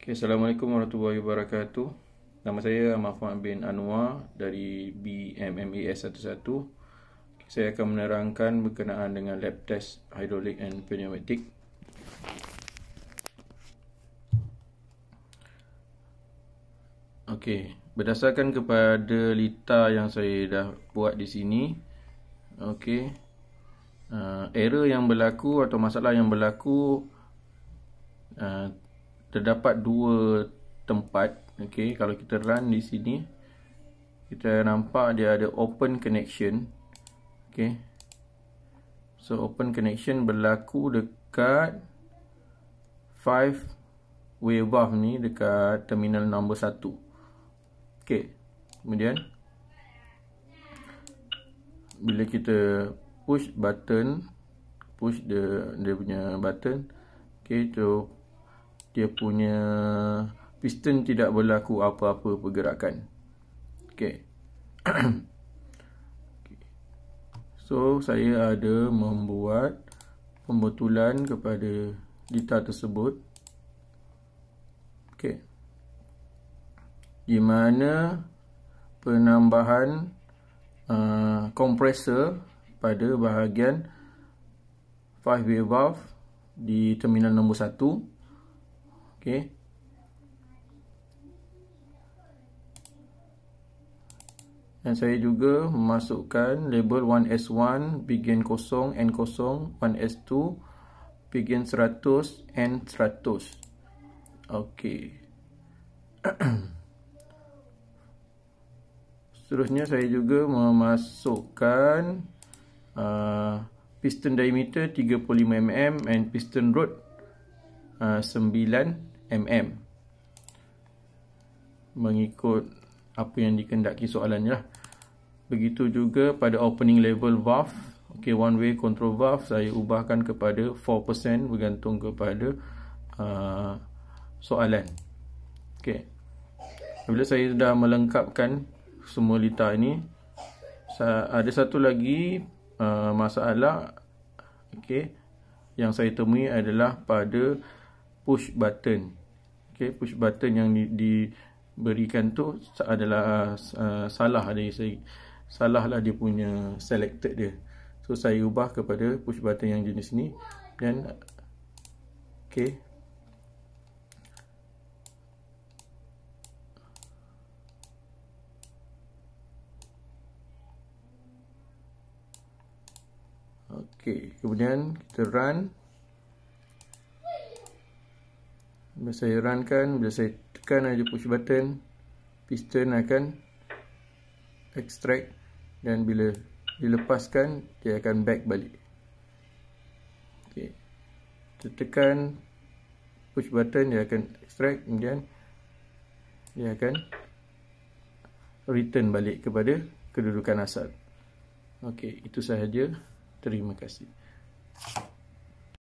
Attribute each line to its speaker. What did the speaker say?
Speaker 1: Okay, Assalamualaikum warahmatullahi wabarakatuh. Nama saya Mahfud bin Anwar dari BMMAS 11. Okay, saya akan menerangkan berkenaan dengan lab test hydraulic and pneumatic. Okey, berdasarkan kepada lita yang saya dah buat di sini. Okey. Uh, error yang berlaku atau masalah yang berlaku uh, terdapat dua tempat okey kalau kita run di sini kita nampak dia ada open connection okey so open connection berlaku dekat 5 way above ni dekat terminal nombor 1 okey kemudian bila kita push button push the dia punya button okey tu dia punya piston tidak berlaku apa-apa pergerakan. Okey. so saya ada membuat pembetulan kepada dita tersebut. Okey. Di mana penambahan uh, kompresor uh, pada bahagian 5 wave valve di terminal nombor Okay, Dan saya juga memasukkan label 1S1 begin kosong, n kosong, 1S2 begin 100, n 100. Okey. Seterusnya saya juga memasukkan uh, piston diameter 35mm and piston rod uh, mm mengikut apa yang dikendaki soalannya lah. begitu juga pada opening level valve okay one way control valve saya ubahkan kepada 4% bergantung kepada uh, soalan Okay, bila saya sudah melengkapkan semua lita ini ada satu lagi uh, masalah okay, yang saya temui adalah pada push button okay push button yang diberikan di tu adalah uh, salah ada saya salah lah dia punya selected dia so saya ubah kepada push button yang jenis ni dan okay. okey kemudian kita run bila saya run kan, bila saya tekan aja push button piston akan extract dan bila dilepaskan dia akan back balik Okey, kita tekan push button dia akan extract kemudian dia akan return balik kepada kedudukan asal Okey, itu sahaja terima kasih